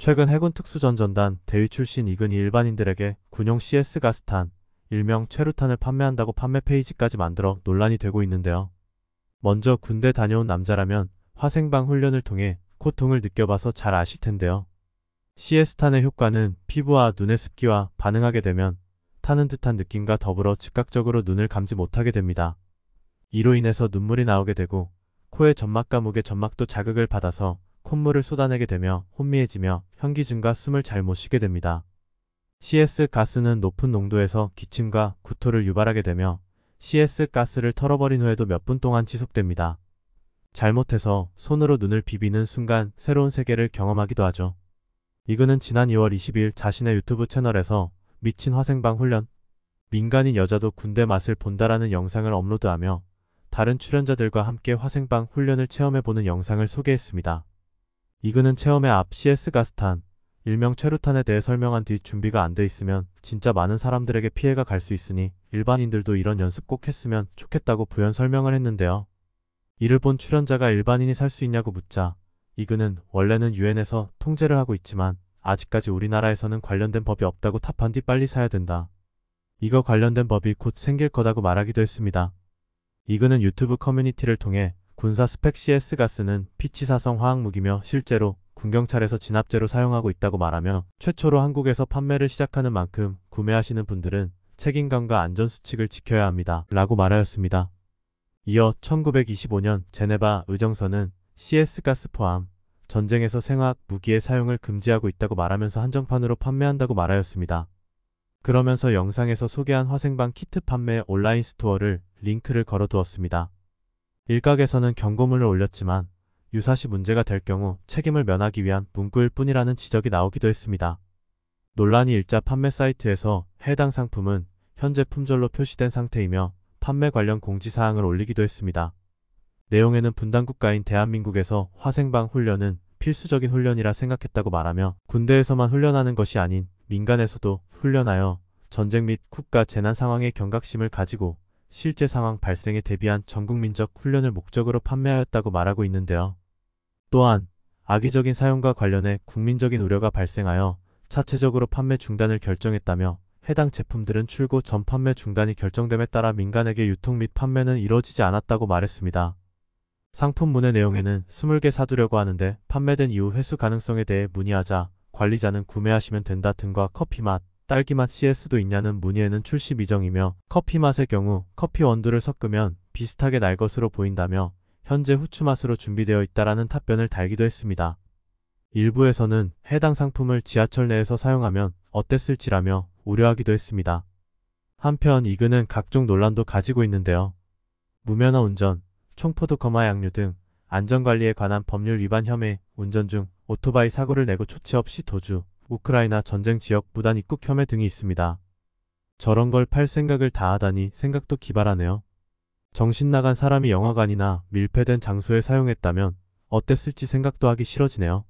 최근 해군 특수전전단 대위 출신 이근이 일반인들에게 군용 CS 가스탄, 일명 최루탄을 판매한다고 판매 페이지까지 만들어 논란이 되고 있는데요. 먼저 군대 다녀온 남자라면 화생방 훈련을 통해 고통을 느껴봐서 잘 아실 텐데요. CS탄의 효과는 피부와 눈의 습기와 반응하게 되면 타는 듯한 느낌과 더불어 즉각적으로 눈을 감지 못하게 됩니다. 이로 인해서 눈물이 나오게 되고 코의 점막 감옥에 점막도 자극을 받아서 콧물을 쏟아내게 되며 혼미해지며 현기증과 숨을 잘 못 쉬게 됩니다. CS 가스는 높은 농도에서 기침과 구토를 유발하게 되며 CS 가스를 털어버린 후에도 몇 분 동안 지속됩니다. 잘못해서 손으로 눈을 비비는 순간 새로운 세계를 경험하기도 하죠. 이그는 지난 2월 20일 자신의 유튜브 채널에서 미친 화생방 훈련 민간인 여자도 군대 맛을 본다라는 영상을 업로드하며 다른 출연자들과 함께 화생방 훈련을 체험해보는 영상을 소개했습니다. 이그는 체험의 앞 CS 가스탄, 일명 최루탄에 대해 설명한 뒤 준비가 안 돼 있으면 진짜 많은 사람들에게 피해가 갈 수 있으니 일반인들도 이런 연습 꼭 했으면 좋겠다고 부연 설명을 했는데요. 이를 본 출연자가 일반인이 살 수 있냐고 묻자 이그는 원래는 유엔에서 통제를 하고 있지만 아직까지 우리나라에서는 관련된 법이 없다고 탑한 뒤 빨리 사야 된다. 이거 관련된 법이 곧 생길 거다고 말하기도 했습니다. 이그는 유튜브 커뮤니티를 통해 군사 스펙 CS 가스는 피치사성 화학무기며 실제로 군경찰에서 진압제로 사용하고 있다고 말하며 최초로 한국에서 판매를 시작하는 만큼 구매하시는 분들은 책임감과 안전수칙을 지켜야 합니다. 라고 말하였습니다. 이어 1925년 제네바 의정서는 CS가스 포함 전쟁에서 생화학 무기의 사용을 금지하고 있다고 말하면서 한정판으로 판매한다고 말하였습니다. 그러면서 영상에서 소개한 화생방 키트 판매 온라인 스토어를 링크를 걸어두었습니다. 일각에서는 경고문을 올렸지만 유사시 문제가 될 경우 책임을 면하기 위한 문구일 뿐이라는 지적이 나오기도 했습니다. 논란이 일자 판매 사이트에서 해당 상품은 현재 품절로 표시된 상태이며 판매 관련 공지사항을 올리기도 했습니다. 내용에는 분단 국가인 대한민국에서 화생방 훈련은 필수적인 훈련이라 생각했다고 말하며 군대에서만 훈련하는 것이 아닌 민간에서도 훈련하여 전쟁 및 국가 재난 상황의 경각심을 가지고 실제 상황 발생에 대비한 전국민적 훈련을 목적으로 판매하였다고 말하고 있는데요. 또한 악의적인 사용과 관련해 국민적인 우려가 발생하여 차체적으로 판매 중단을 결정했다며 해당 제품들은 출고 전 판매 중단이 결정됨에 따라 민간에게 유통 및 판매는 이뤄지지 않았다고 말했습니다. 상품문의 내용에는 20개 사두려고 하는데 판매된 이후 회수 가능성에 대해 문의하자 관리자는 구매하시면 된다 등과 커피 맛, 딸기맛 CS도 있냐는 문의에는 출시 미정이며 커피맛의 경우 커피 원두를 섞으면 비슷하게 날 것으로 보인다며 현재 후추맛으로 준비되어 있다라는 답변을 달기도 했습니다. 일부에서는 해당 상품을 지하철 내에서 사용하면 어땠을지라며 우려하기도 했습니다. 한편 이그는 각종 논란도 가지고 있는데요. 무면허 운전, 총포도 거마 양류등 안전관리에 관한 법률 위반 혐의, 운전 중 오토바이 사고를 내고 조치 없이 도주, 우크라이나 전쟁 지역 무단 입국 혐의 등이 있습니다. 저런 걸 팔 생각을 다 하다니 생각도 기발하네요. 정신 나간 사람이 영화관이나 밀폐된 장소에 사용했다면 어땠을지 생각도 하기 싫어지네요.